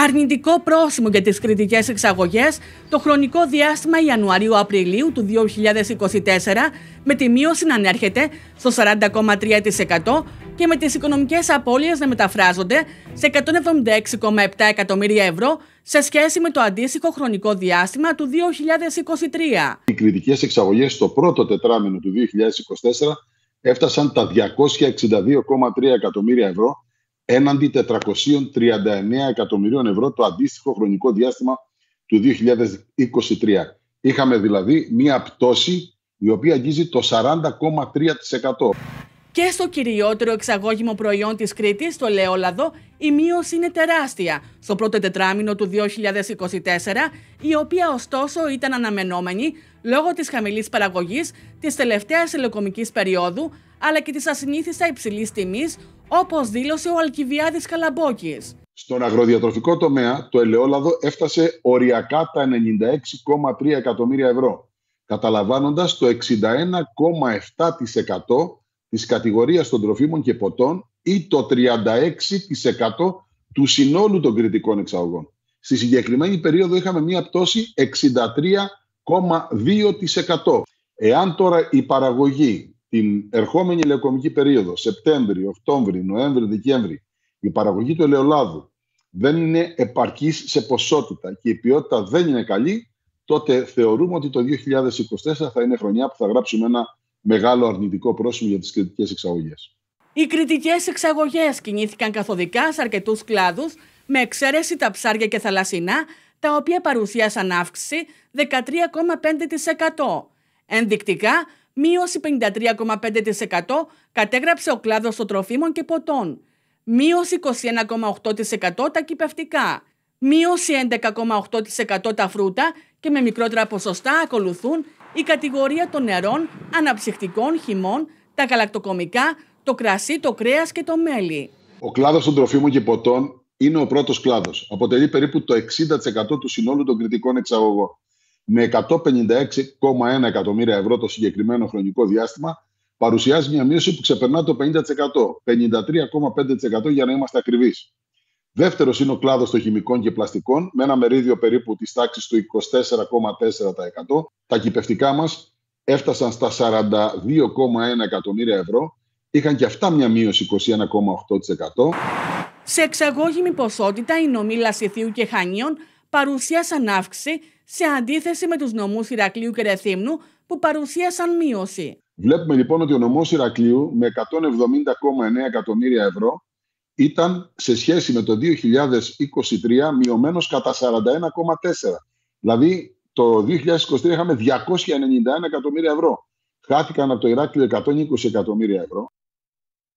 αρνητικό πρόσημο για τις κριτικές εξαγωγές το χρονικό διάστημα Ιανουαρίου-Απριλίου του 2024 με τη μείωση να ανέρχεται στο 40,3% και με τις οικονομικές απώλειες να μεταφράζονται σε 176,7 εκατομμύρια ευρώ σε σχέση με το αντίστοιχο χρονικό διάστημα του 2023. Οι κριτικές εξαγωγές στο πρώτο τετράμενο του 2024 έφτασαν τα 262,3 εκατομμύρια ευρώ έναντι 439 εκατομμυρίων ευρώ το αντίστοιχο χρονικό διάστημα του 2023. Είχαμε δηλαδή μία πτώση η οποία αγγίζει το 40,3%. Και στο κυριότερο εξαγώγημο προϊόν της Κρήτης, το λεόλαδο, η μείωση είναι τεράστια στο πρώτο τετράμινο του 2024, η οποία ωστόσο ήταν αναμενόμενη λόγω της χαμηλής παραγωγής της τελευταίας ελαιοκομικής περίοδου, αλλά και της ασυνήθιστα υψηλής τιμής Όπως δήλωσε ο Αλκιβιάδης Καλαμπόκης. Στον αγροδιατροφικό τομέα, το ελαιόλαδο έφτασε οριακά τα 96,3 εκατομμύρια ευρώ, καταλαμβάνοντας το 61,7% της κατηγορίας των τροφίμων και ποτών ή το 36% του συνόλου των κριτικών εξαγωγών. Στη συγκεκριμένη περίοδο είχαμε μία πτώση 63,2%. Εάν τώρα η παραγωγή την ερχόμενη ηλιακομική περίοδο, Σεπτέμβρη, Οκτώβρη, Νοέμβρη, Δεκέμβρη, η παραγωγή του ελαιολάδου δεν είναι επαρκής σε ποσότητα και η ποιότητα δεν είναι καλή, τότε θεωρούμε ότι το 2024 θα είναι χρονιά που θα γράψουμε ένα μεγάλο αρνητικό πρόσημο για τις κριτικές εξαγωγές. Οι κριτικές εξαγωγές κινήθηκαν καθοδικά σε αρκετούς κλάδους με εξαίρεση τα ψάρια και θαλασσινά, τα οποία παρουσίασαν αύξηση 13,5%. Ενδεικτικά, μείωση 53,5% κατέγραψε ο κλάδος των τροφίμων και ποτών, μείωση 21,8% τα κυπευτικά, μείωση 11,8% τα φρούτα και με μικρότερα ποσοστά ακολουθούν η κατηγορία των νερών, αναψυχτικών, χυμών, τα γαλακτοκομικά, το κρασί, το κρέας και το μέλι. Ο κλάδος των τροφίμων και ποτών είναι ο πρώτος κλάδος. Αποτελεί περίπου το 60% του συνόλου των κριτικών εξαγωγών με 156,1 εκατομμύρια ευρώ το συγκεκριμένο χρονικό διάστημα, παρουσιάζει μια μείωση που ξεπερνά το 50%, 53,5% για να είμαστε ακριβείς. Δεύτερος είναι ο κλάδος των χημικών και πλαστικών, με ένα μερίδιο περίπου της τάξης του 24,4%. Τα κυπευτικά μας έφτασαν στα 42,1 εκατομμύρια ευρώ. Είχαν και αυτά μια μείωση 21,8%. Σε εξαγώγημη ποσότητα, οι νομοί λασιθίου και Χανίων παρουσίασαν αύξηση σε αντίθεση με τους νομούς Ηρακλείου και Ρεθύμνου που παρουσίασαν μείωση. Βλέπουμε λοιπόν ότι ο νομός Ηρακλείου με 170,9 εκατομμύρια ευρώ ήταν σε σχέση με το 2023 μειωμένος κατά 41,4. Δηλαδή το 2023 είχαμε 291 εκατομμύρια ευρώ. Χάθηκαν από το Ηράκλειο 120 εκατομμύρια ευρώ.